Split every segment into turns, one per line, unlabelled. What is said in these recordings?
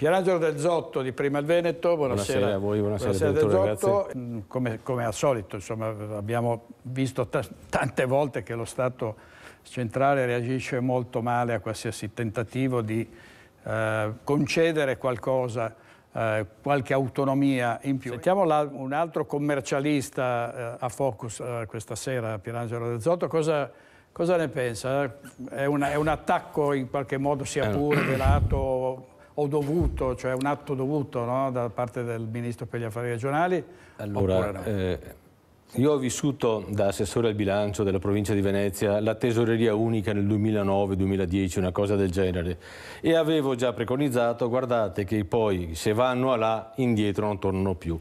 Pierangelo Del Zotto di Prima il Veneto, buonasera, buonasera a voi, buonasera, buonasera Del Zotto. Mm, come, come al solito, insomma, abbiamo visto tante volte che lo Stato centrale reagisce molto male a qualsiasi tentativo di eh, concedere qualcosa, eh, qualche autonomia in più. Sentiamo un altro commercialista eh, a Focus eh, questa sera, Pierangelo Del Zotto, cosa... Cosa ne pensa? Eh, è, una, è, un attacco in qualche modo sia eh pure velato o dovuto, cioè un atto dovuto no? da parte del Ministro per gli Affari Regionali? Allora, no?
eh, io ho vissuto da assessore al bilancio della provincia di Venezia la tesoreria unica nel 2009-2010, una cosa del genere, e avevo già preconizzato, guardate che poi se vanno a là indietro non tornano più.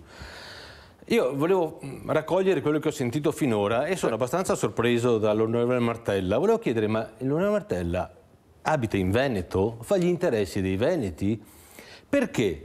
Io volevo mm, raccogliere quello che ho sentito finora e sono abbastanza sorpreso dall'onorevole Martella. Volevo chiedere, ma l'onorevole Martella abita in Veneto, fa gli interessi dei Veneti. Perché?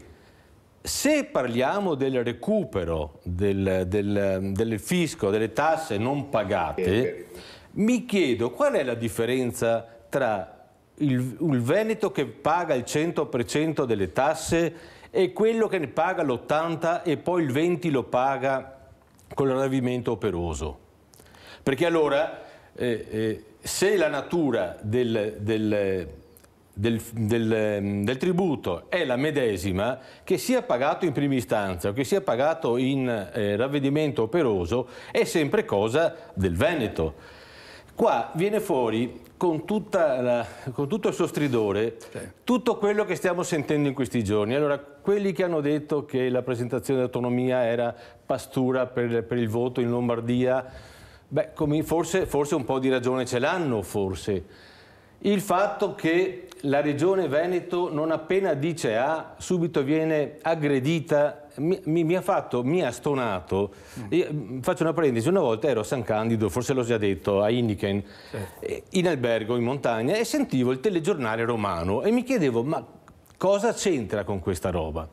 Se parliamo del recupero del, del, del fisco, delle tasse non pagate, mi chiedo qual è la differenza tra il, il Veneto che paga il 100% delle tasse e quello che ne paga l'80% e poi il 20% lo paga con l'arravimento operoso. Perché allora eh, eh, se la natura del, del, del, del, tributo è la medesima, che sia pagato in prima istanza o che sia pagato in eh, ravvedimento operoso, è sempre cosa del Veneto. Qua viene fuori con, la, con, tutto il suo stridore tutto quello che stiamo sentendo in questi giorni. Allora, quelli che hanno detto che la presentazione d'autonomia era pastura per, per il voto in Lombardia, Beh, forse, forse un po' di ragione ce l'hanno, forse. Il fatto che la regione Veneto non appena dice A subito viene aggredita mi, mi, mi, ha fatto, mi ha stonato. Mm. Io, mm, faccio una parentesi, una volta ero a San Candido, forse l'ho già detto, a Indiken, certo. Eh, in albergo, in montagna, e sentivo il telegiornale romano e mi chiedevo ma cosa c'entra con questa roba?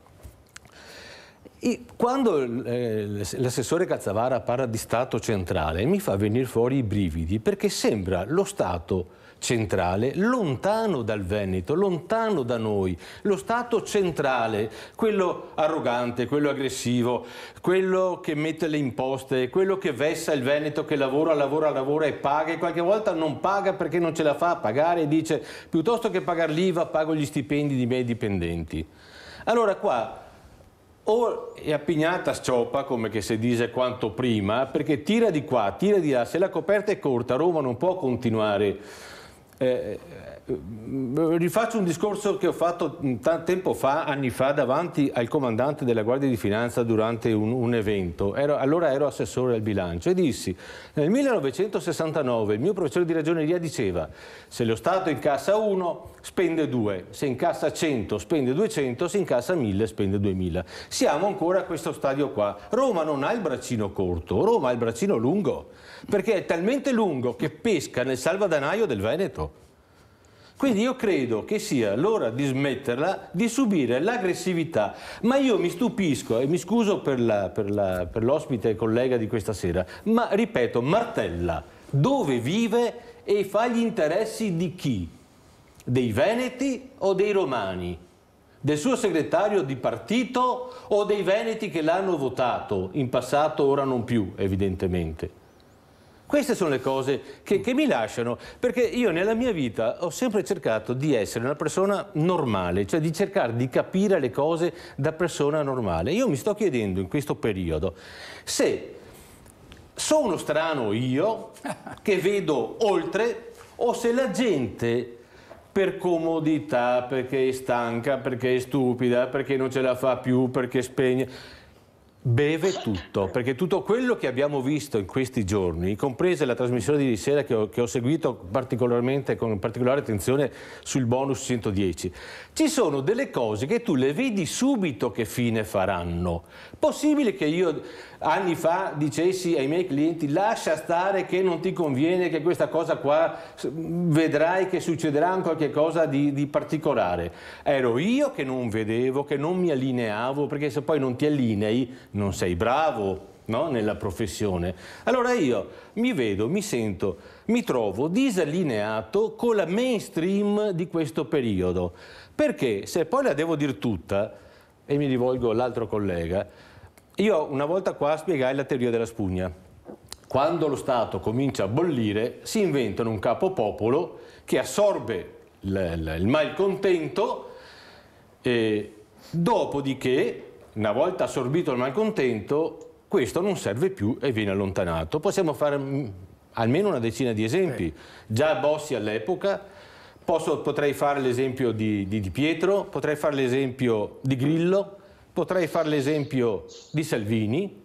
quando eh, l'assessore Cazzavara parla di Stato centrale mi fa venire fuori i brividi perché sembra lo Stato centrale lontano dal Veneto, lontano da noi, lo Stato centrale, quello arrogante, quello aggressivo, quello che mette le imposte, quello che vessa il Veneto che lavora, lavora, lavora e paga e qualche volta non paga perché non ce la fa a pagare e dice piuttosto che pagare l'IVA pago gli stipendi dei miei dipendenti. Allora qua o è appignata scioppa, come che si dice quanto prima, perché tira di qua, tira di là, se la coperta è corta Roma non può continuare. Eh, eh, rifaccio un discorso che ho fatto mm, tempo fa, anni fa, davanti al comandante della Guardia di Finanza durante un, un evento. Ero, allora ero assessore al bilancio e dissi, nel 1969 il mio professore di ragioneria diceva, se lo Stato incassa 1 spende 2, se incassa 100 spende 200, se incassa 1000 spende 2000. Siamo ancora a questo stadio qua. Roma non ha il braccino corto, Roma ha il braccino lungo, perché è talmente lungo che pesca nel salvadanaio del Veneto. Quindi io credo che sia l'ora di smetterla di subire l'aggressività. Ma io mi stupisco e mi scuso per, l'ospite e collega di questa sera, ma ripeto, Martella, dove vive e fa gli interessi di chi? Dei Veneti o dei Romani? Del suo segretario di partito o dei Veneti che l'hanno votato in passato, ora non più, evidentemente? Queste sono le cose che, mm. che, mi lasciano, perché io nella mia vita ho sempre cercato di essere una persona normale, cioè di cercare di capire le cose da persona normale. Io mi sto chiedendo in questo periodo se sono strano io che vedo oltre o se la gente per comodità, perché è stanca, perché è stupida, perché non ce la fa più, perché spegne beve tutto, perché tutto quello che abbiamo visto in questi giorni, comprese la trasmissione di ieri sera che ho, che ho seguito particolarmente con particolare attenzione sul bonus 110, ci sono delle cose che tu le vedi subito che fine faranno. Possibile che io anni fa dicessi ai miei clienti lascia stare che non ti conviene, che questa cosa qua vedrai che succederà qualche cosa di, di particolare. Ero io che non vedevo, che non mi allineavo, perché se poi non ti allinei non sei bravo no? nella professione. Allora io mi vedo, mi sento, mi trovo disallineato con la mainstream di questo periodo. Perché se poi la devo dire tutta, e mi rivolgo all'altro collega, io una volta qua spiegai la teoria della spugna. Quando lo Stato comincia a bollire, si inventano un capopopolo che assorbe il, il malcontento, e dopodiché una volta assorbito il malcontento, questo non serve più e viene allontanato. Possiamo fare mm, almeno una decina di esempi. Eh. Già Bossi all'epoca, potrei fare l'esempio di, di, di Pietro, potrei fare l'esempio di Grillo, potrei fare l'esempio di Salvini,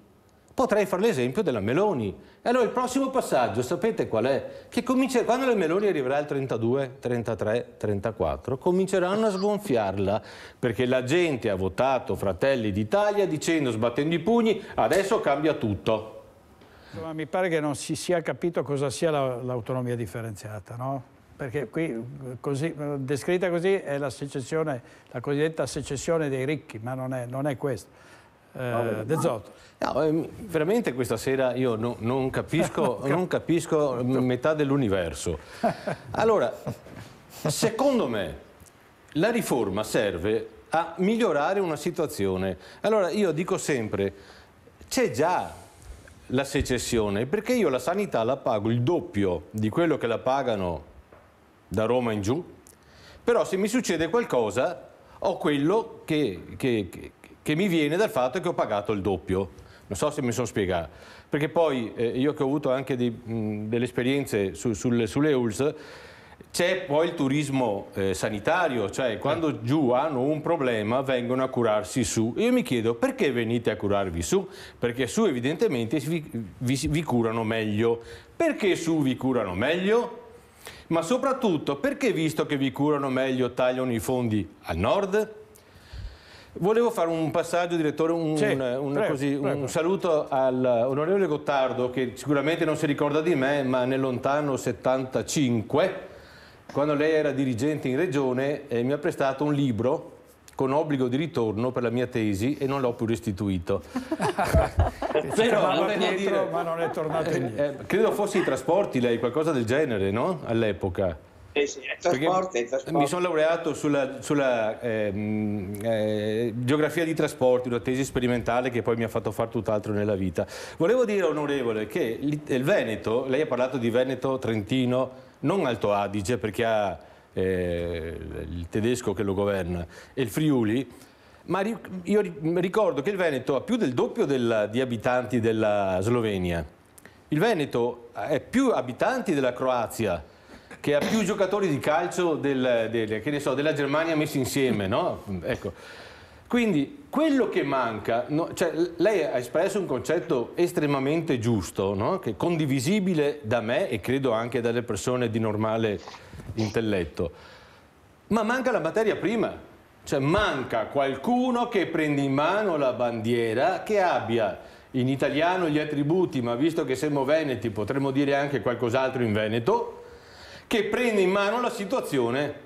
Potrei fare l'esempio della Meloni. E allora il prossimo passaggio, sapete qual è? Che comincia, quando la Meloni arriverà al 32, 33, 34, cominceranno a sgonfiarla, perché la gente ha votato Fratelli d'Italia dicendo, sbattendo i pugni, adesso cambia tutto.
Ma mi pare che non si sia capito cosa sia l'autonomia differenziata, no? Perché qui, così, descritta così, è la, secessione, la cosiddetta secessione dei ricchi, ma non è, non è questo eh, De Zotto.
No, ehm, veramente questa sera io no, non, capisco, non capisco metà dell'universo. Allora, secondo me la riforma serve a migliorare una situazione. Allora io dico sempre, c'è già la secessione, perché io la sanità la pago il doppio di quello che la pagano da Roma in giù, però se mi succede qualcosa ho quello che, che, che mi viene dal fatto che ho pagato il doppio. Non so se mi sono spiegato. Perché poi eh, io che ho avuto anche di, mh, delle esperienze su, sulle, sulle ULS, c'è poi il turismo eh, sanitario, cioè quando eh. giù hanno un problema vengono a curarsi su. Io mi chiedo perché venite a curarvi su? Perché su evidentemente vi, vi, vi curano meglio. Perché su vi curano meglio? Ma soprattutto perché visto che vi curano meglio tagliano i fondi al nord? Volevo fare un passaggio, direttore, un, sì, un, prego, così, prego. un saluto all'onorevole Gottardo, che sicuramente non si ricorda di me, ma nel lontano 75, quando lei era dirigente in regione, eh, mi ha prestato un libro con obbligo di ritorno per la mia tesi e non l'ho più restituito. Però, dietro, dire,
ma non è tornato
eh, Eh, credo fosse i trasporti lei, qualcosa del genere, no? All'epoca. Sì, sì, è trasporti, è trasporti. Mi sono laureato sulla, sulla eh, eh, geografia di trasporti, una tesi sperimentale che poi mi ha fatto fare tutt'altro nella vita. Volevo dire, onorevole, che il Veneto, lei ha parlato di Veneto, Trentino, non Alto Adige perché ha eh, il tedesco che lo governa e il Friuli, ma io ricordo che il Veneto ha più del doppio della, di abitanti della Slovenia. Il Veneto ha più abitanti della Croazia che ha più giocatori di calcio del, del, so, della Germania messi insieme, no? Ecco. Quindi quello che manca, no, cioè, lei ha espresso un concetto estremamente giusto, no? che è condivisibile da me e credo anche dalle persone di normale intelletto, ma manca la materia prima, cioè manca qualcuno che prenda in mano la bandiera, che abbia in italiano gli attributi, ma visto che siamo veneti potremmo dire anche qualcos'altro in veneto, che prende in mano la situazione.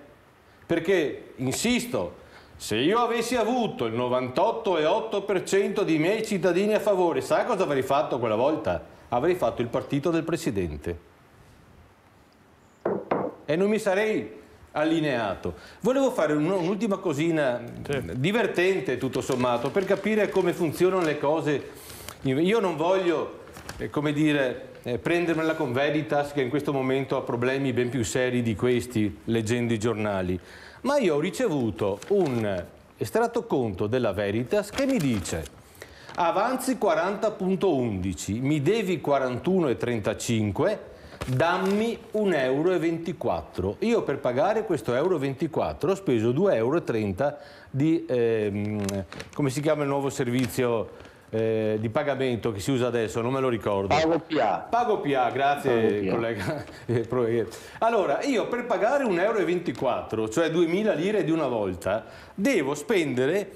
Perché, insisto, se io avessi avuto il 98,8% dei miei cittadini a favore, sai cosa avrei fatto quella volta? Avrei fatto il partito del Presidente. E non mi sarei allineato. Volevo fare un'ultima cosina divertente, tutto sommato, per capire come funzionano le cose. Io non voglio, eh, come dire, eh, prendermela con Veritas che in questo momento ha problemi ben più seri di questi leggendo i giornali, ma io ho ricevuto un estratto conto della Veritas che mi dice avanzi 40.11, mi devi 41,35, dammi 1,24 euro. Io per pagare questo euro 24 ho speso 2,30 euro di, ehm, come si chiama il nuovo servizio eh, di pagamento che si usa adesso, non me lo ricordo. Pago PA. Pago PA, grazie Pago PA. collega. Eh, eh. allora, io per pagare 1,24 euro, cioè 2.000 lire di una volta, devo spendere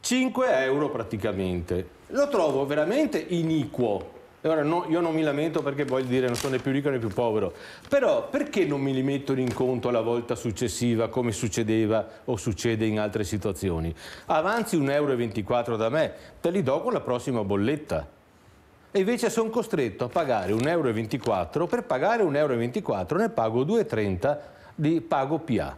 5 euro praticamente. Lo trovo veramente iniquo Ora, no, io non mi lamento perché voglio dire non sono né più ricco né più povero, però perché non mi li mettono in conto la volta successiva come succedeva o succede in altre situazioni? Avanzi 1,24 euro da me, te li do con la prossima bolletta. E invece sono costretto a pagare 1,24 euro, per pagare 1,24 euro ne pago 2,30 di pago PA.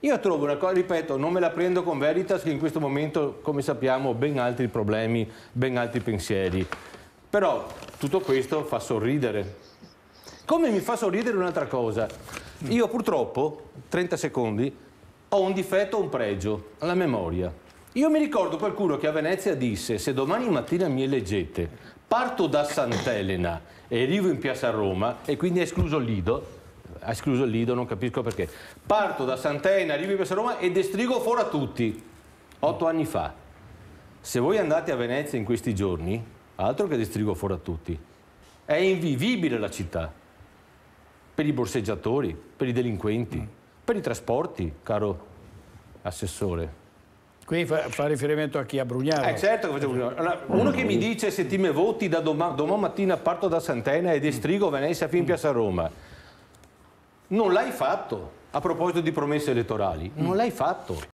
Io trovo una cosa, ripeto, non me la prendo con Veritas che in questo momento, come sappiamo, ho ben altri problemi, ben altri pensieri. Però tutto questo fa sorridere. Come mi fa sorridere un'altra cosa? Io purtroppo, 30 secondi, ho un difetto o un pregio, la memoria. Io mi ricordo qualcuno che a Venezia disse se domani mattina mi eleggete, parto da Sant'Elena e arrivo in piazza Roma e quindi ha escluso Lido, ha escluso Lido, non capisco perché, parto da Sant'Elena, arrivo in piazza Roma e destrigo fuori a tutti, otto anni fa. Se voi andate a Venezia in questi giorni, altro che distrigo fuori a tutti. È invivibile la città per i borseggiatori, per i delinquenti, mm. per i trasporti, caro assessore.
Qui fa, fa riferimento a chi ha Brugnano.
Eh certo che facevo Brugnano. Uno che mi dice se ti me voti da domani, domani mattina parto da Santena e distrigo Venezia fin Piazza Roma. Non l'hai fatto a proposito di promesse elettorali, non mm. l'hai fatto.